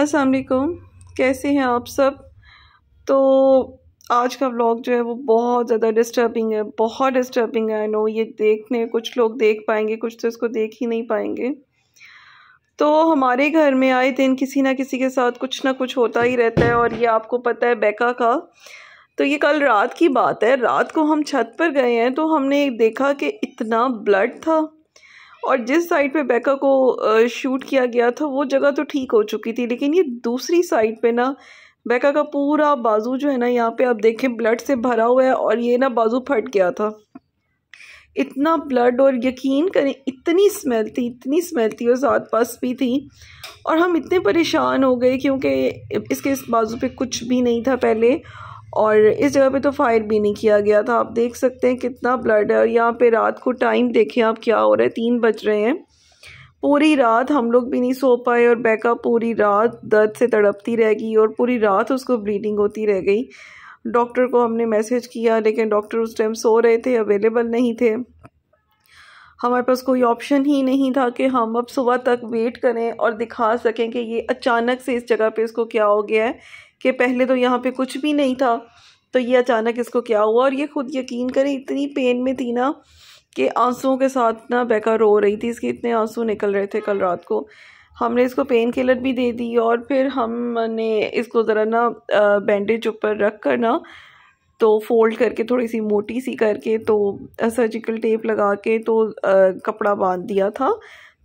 अस्सलाम वालेकुम कैसे हैं आप सब तो आज का व्लॉग जो है वो बहुत ज़्यादा डिस्टर्बिंग है बहुत डिस्टर्बिंग है आई नो ये देखने कुछ लोग देख पाएंगे कुछ तो इसको देख ही नहीं पाएंगे तो हमारे घर में आए दिन किसी ना किसी के साथ कुछ ना कुछ होता ही रहता है और ये आपको पता है बेका का तो ये कल रात की बात है रात को हम छत पर गए हैं तो हमने देखा कि इतना ब्लड था और जिस साइड पे बैका को शूट किया गया था वो जगह तो ठीक हो चुकी थी लेकिन ये दूसरी साइड पे ना बैका का पूरा बाजू जो है ना यहाँ पे आप देखें ब्लड से भरा हुआ है और ये ना बाजू फट गया था इतना ब्लड और यकीन करें इतनी स्मेल थी इतनी स्मेल थी और साथ पास भी थी और हम इतने परेशान हो गए क्योंकि इसके इस बाजू पे कुछ भी नहीं था पहले और इस जगह पे तो फायर भी नहीं किया गया था आप देख सकते हैं कितना ब्लड है और यहाँ पे रात को टाइम देखें आप क्या हो रहा है तीन बज रहे हैं पूरी रात हम लोग भी नहीं सो पाए और बैका पूरी रात दर्द से तड़पती रह गई और पूरी रात उसको ब्लीडिंग होती रह गई डॉक्टर को हमने मैसेज किया लेकिन डॉक्टर उस टाइम सो रहे थे अवेलेबल नहीं थे हमारे पास कोई ऑप्शन ही नहीं था कि हम अब सुबह तक वेट करें और दिखा सकें कि ये अचानक से इस जगह पे इसको क्या हो गया है कि पहले तो यहाँ पे कुछ भी नहीं था तो ये अचानक इसको क्या हुआ और ये खुद यकीन करें इतनी पेन में थी ना कि आंसुओं के साथ ना बेकार रो रही थी इसके इतने आंसू निकल रहे थे कल रात को हमने इसको पेन किलर भी दे दी और फिर हमने इसको ज़रा ना बैंडेज ऊपर रख कर ना तो फोल्ड करके थोड़ी सी मोटी सी करके तो सर्जिकल टेप लगा के तो आ, कपड़ा बांध दिया था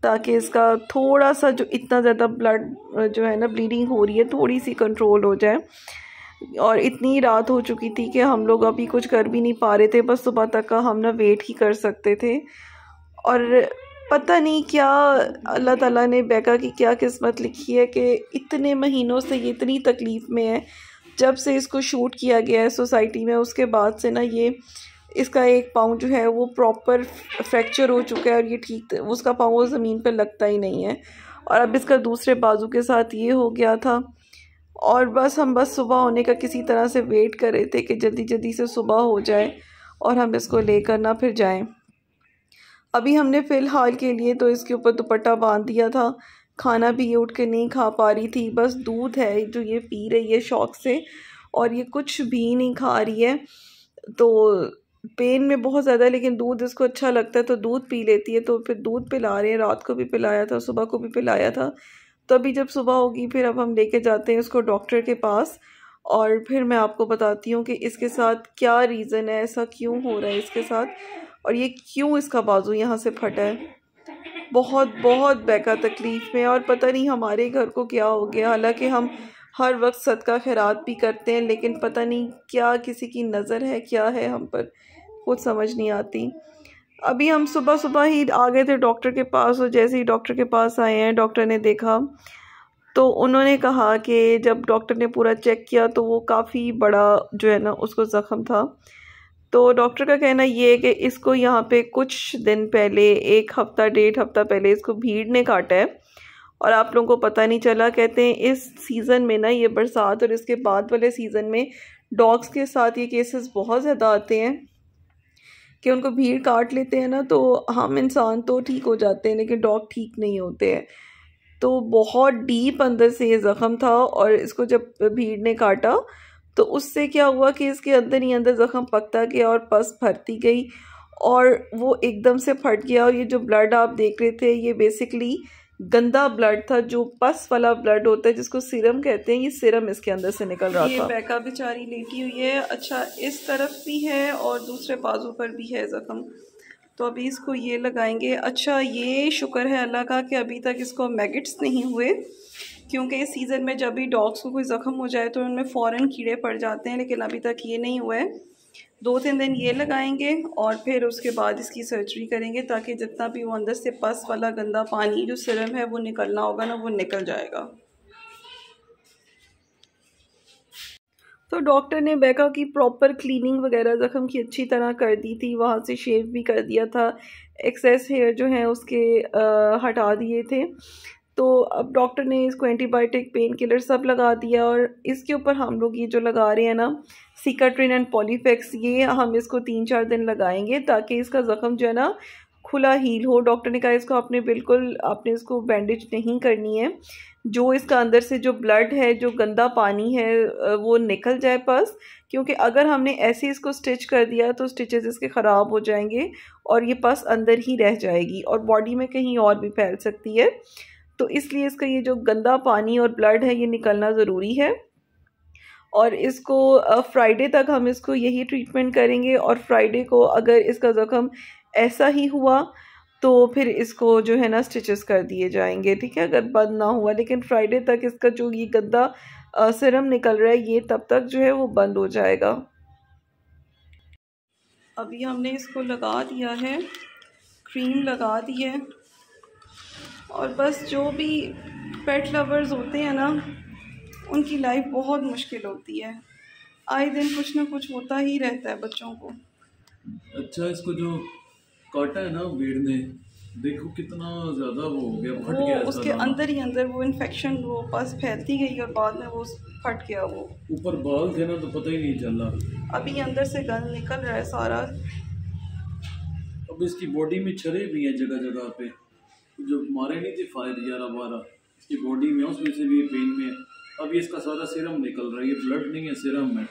ताकि इसका थोड़ा सा जो इतना ज़्यादा ब्लड जो है ना ब्लीडिंग हो रही है थोड़ी सी कंट्रोल हो जाए और इतनी रात हो चुकी थी कि हम लोग अभी कुछ कर भी नहीं पा रहे थे बस सुबह तक का हम ना वेट ही कर सकते थे और पता नहीं क्या अल्लाह ताला ने बेका की क्या किस्मत लिखी है कि इतने महीनों से ये इतनी तकलीफ़ में है जब से इसको शूट किया गया है सोसाइटी में उसके बाद से ना ये इसका एक पाँव जो है वो प्रॉपर फ्रैक्चर हो चुका है और ये ठीक उसका पाँव ज़मीन पर लगता ही नहीं है और अब इसका दूसरे बाजू के साथ ये हो गया था और बस हम बस सुबह होने का किसी तरह से वेट कर रहे थे कि जल्दी जल्दी से सुबह हो जाए और हम इसको लेकर ना फिर जाएं अभी हमने फ़िलहाल के लिए तो इसके ऊपर दुपट्टा बांध दिया था खाना भी ये उठ के नहीं खा पा रही थी बस दूध है जो ये पी रही है शौक से और ये कुछ भी नहीं खा रही है तो पेन में बहुत ज़्यादा है लेकिन दूध इसको अच्छा लगता है तो दूध पी लेती है तो फिर दूध पिला रहे हैं रात को भी पिलाया था सुबह को भी पिलाया था तो अभी जब सुबह होगी फिर अब हम लेके जाते हैं उसको डॉक्टर के पास और फिर मैं आपको बताती हूँ कि इसके साथ क्या रीज़न है ऐसा क्यों हो रहा है इसके साथ और ये क्यों इसका बाजू यहाँ से फटा है बहुत बहुत बेका तकलीफ़ में और पता नहीं हमारे घर को क्या हो गया हालाँकि हम हर वक्त सदका खैरात भी करते हैं लेकिन पता नहीं क्या किसी की नज़र है क्या है हम पर कुछ समझ नहीं आती अभी हम सुबह सुबह ही आ गए थे डॉक्टर के पास और जैसे ही डॉक्टर के पास आए हैं डॉक्टर ने देखा तो उन्होंने कहा कि जब डॉक्टर ने पूरा चेक किया तो वो काफ़ी बड़ा जो है ना उसको ज़ख़म था तो डॉक्टर का कहना ये है कि इसको यहाँ पे कुछ दिन पहले एक हफ़्ता डेढ़ हफ़्ता पहले इसको भीड़ ने काटा है और आप लोगों को पता नहीं चला कहते हैं इस सीज़न में ना ये बरसात और इसके बाद वाले सीज़न में डॉग्स के साथ ये केसेस बहुत ज़्यादा आते हैं कि उनको भीड़ काट लेते हैं ना तो हम इंसान तो ठीक हो जाते हैं लेकिन डॉग ठीक नहीं होते हैं तो बहुत डीप अंदर से ये ज़ख़म था और इसको जब भीड़ ने काटा तो उससे क्या हुआ कि इसके अंदर ही अंदर ज़ख़म पकता गया और पस भरती गई और वो एकदम से फट गया और ये जो ब्लड आप देख रहे थे ये बेसिकली गंदा ब्लड था जो पस वाला ब्लड होता है जिसको सीरम कहते हैं ये सीरम इसके अंदर से निकल रहा ये था बैका बेचारी लेटी हुई है अच्छा इस तरफ भी है और दूसरे बाजू पर भी है ज़ख्म तो अभी इसको ये लगाएंगे अच्छा ये शुक्र है अल्लाह का कि अभी तक इसको मैगट्स नहीं हुए क्योंकि इस सीज़न में जब भी डॉग्स को कोई ज़ख्म हो जाए तो उनमें फ़ौरन कीड़े पड़ जाते हैं लेकिन अभी तक ये नहीं हुआ है दो तीन दिन ये लगाएंगे और फिर उसके बाद इसकी सर्जरी करेंगे ताकि जितना भी वो अंदर से पस वाला गंदा पानी जो सिरम है वो निकलना होगा ना वो निकल जाएगा तो डॉक्टर ने बेका की प्रॉपर क्लीनिंग वगैरह ज़ख़म की अच्छी तरह कर दी थी वहाँ से शेव भी कर दिया था एक्सेस हेयर जो है उसके आ, हटा दिए थे तो अब डॉक्टर ने इसको एंटीबायोटिक पेन किलर सब लगा दिया और इसके ऊपर हम लोग ये जो लगा रहे हैं ना सिकाट्रिन एंड पॉलीफेक्स ये हम इसको तीन चार दिन लगाएंगे ताकि इसका ज़ख़म जो है ना खुला हील हो डॉक्टर ने कहा इसको आपने बिल्कुल आपने इसको बैंडेज नहीं करनी है जो इसका अंदर से जो ब्लड है जो गंदा पानी है वो निकल जाए पास क्योंकि अगर हमने ऐसे इसको स्टिच कर दिया तो स्टिचेस इसके ख़राब हो जाएंगे और ये पस अंदर ही रह जाएगी और बॉडी में कहीं और भी फैल सकती है तो इसलिए इसका ये जो गंदा पानी और ब्लड है ये निकलना ज़रूरी है और इसको फ्राइडे तक हम इसको यही ट्रीटमेंट करेंगे और फ्राइडे को अगर इसका ज़ख़म ऐसा ही हुआ तो फिर इसको जो है ना स्टिचेस कर दिए जाएंगे ठीक है अगर बंद ना हुआ लेकिन फ्राइडे तक इसका जो ये गंदा सिरम निकल रहा है ये तब तक जो है वो बंद हो जाएगा अभी हमने इसको लगा दिया है क्रीम लगा दी है और बस जो भी पेट लवर्स होते हैं ना उनकी लाइफ बहुत मुश्किल होती है आए दिन कुछ ना कुछ होता ही रहता है बच्चों को अच्छा इसको जो काटा है ना भीड़ ने देखो कितना ज़्यादा वो हो गया फट वो गया उसके अंदर ही अंदर वो इन्फेक्शन वो पस फैलती गई और बाद में वो फट गया वो ऊपर बाल थे ना तो पता ही नहीं चल रहा अभी अंदर से गल निकल रहा है सारा अब इसकी बॉडी में छरे भी हैं जगह जगह पे जो मारे नहीं थे फायर ग्यारह बारह इसकी बॉडी में उसमें से भी पेन में अभी इसका सारा सिरम निकल रहा है ये ब्लड नहीं है सिरम है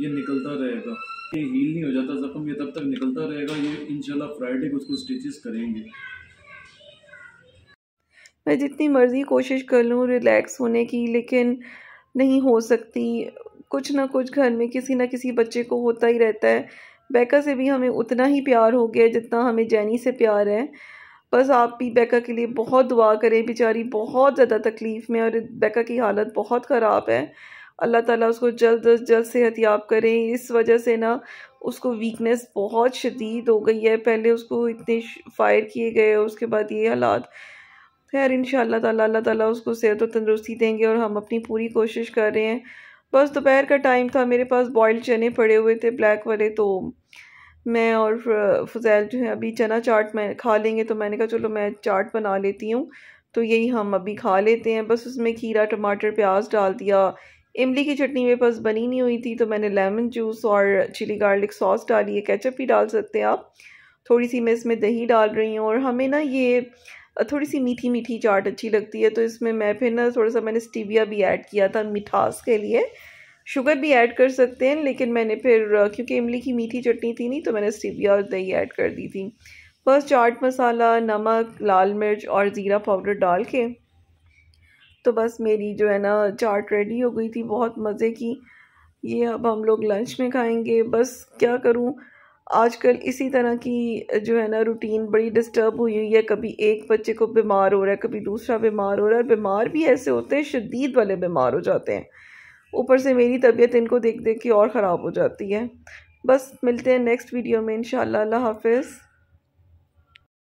ये निकलता रहेगा ये हील नहीं हो जाता ज़ख्म ये तब तक निकलता रहेगा ये इनशाला फ्राइडे को उसको स्टिचेस करेंगे मैं जितनी मर्ज़ी कोशिश कर लूँ रिलैक्स होने की लेकिन नहीं हो सकती कुछ ना कुछ घर में किसी ना किसी बच्चे को होता ही रहता है बैका से भी हमें उतना ही प्यार हो गया जितना हमें जैनी से प्यार है बस आप भी बैका के लिए बहुत दुआ करें बेचारी बहुत ज़्यादा तकलीफ़ में और बैका की हालत बहुत ख़राब है अल्लाह ताला उसको जल्द अज जल्द सेहत याब करें इस वजह से ना उसको वीकनेस बहुत शदीद हो गई है पहले उसको इतने फायर किए गए उसके बाद ये हालात खैर इन शाह अल्लाह ताला उसको सेहत और तंदरुस्ती देंगे और हम अपनी पूरी कोशिश कर रहे हैं बस दोपहर का टाइम था मेरे पास बॉयल चने पड़े हुए थे ब्लैक वाले तो मैं और फजैल जो है अभी चना चाट मैं खा लेंगे तो मैंने कहा चलो मैं चाट बना लेती हूँ तो यही हम अभी खा लेते हैं बस उसमें खीरा टमाटर प्याज डाल दिया इमली की चटनी मेरे पास बनी नहीं हुई थी तो मैंने लेमन जूस और चिली गार्लिक सॉस डाली है केचप भी डाल सकते हैं आप थोड़ी सी मैं इसमें दही डाल रही हूँ और हमें ना ये थोड़ी सी मीठी मीठी चाट अच्छी लगती है तो इसमें मैं फिर ना थोड़ा सा मैंने स्टीविया भी ऐड किया था मिठास के लिए शुगर भी ऐड कर सकते हैं लेकिन मैंने फिर क्योंकि इमली की मीठी चटनी थी नहीं तो मैंने स्टीविया और दही ऐड कर दी थी बस चाट मसाला नमक लाल मिर्च और ज़ीरा पाउडर डाल के तो बस मेरी जो है ना चाट रेडी हो गई थी बहुत मज़े की ये अब हम लोग लंच में खाएंगे बस क्या करूँ आजकल इसी तरह की जो है ना रूटीन बड़ी डिस्टर्ब हुई हुई है कभी एक बच्चे को बीमार हो रहा है कभी दूसरा बीमार हो रहा है और बीमार भी ऐसे होते हैं शदीद वाले बीमार हो जाते हैं ऊपर से मेरी तबीयत इनको देख देख के और ख़राब हो जाती है बस मिलते हैं नेक्स्ट वीडियो में इन हाफिज़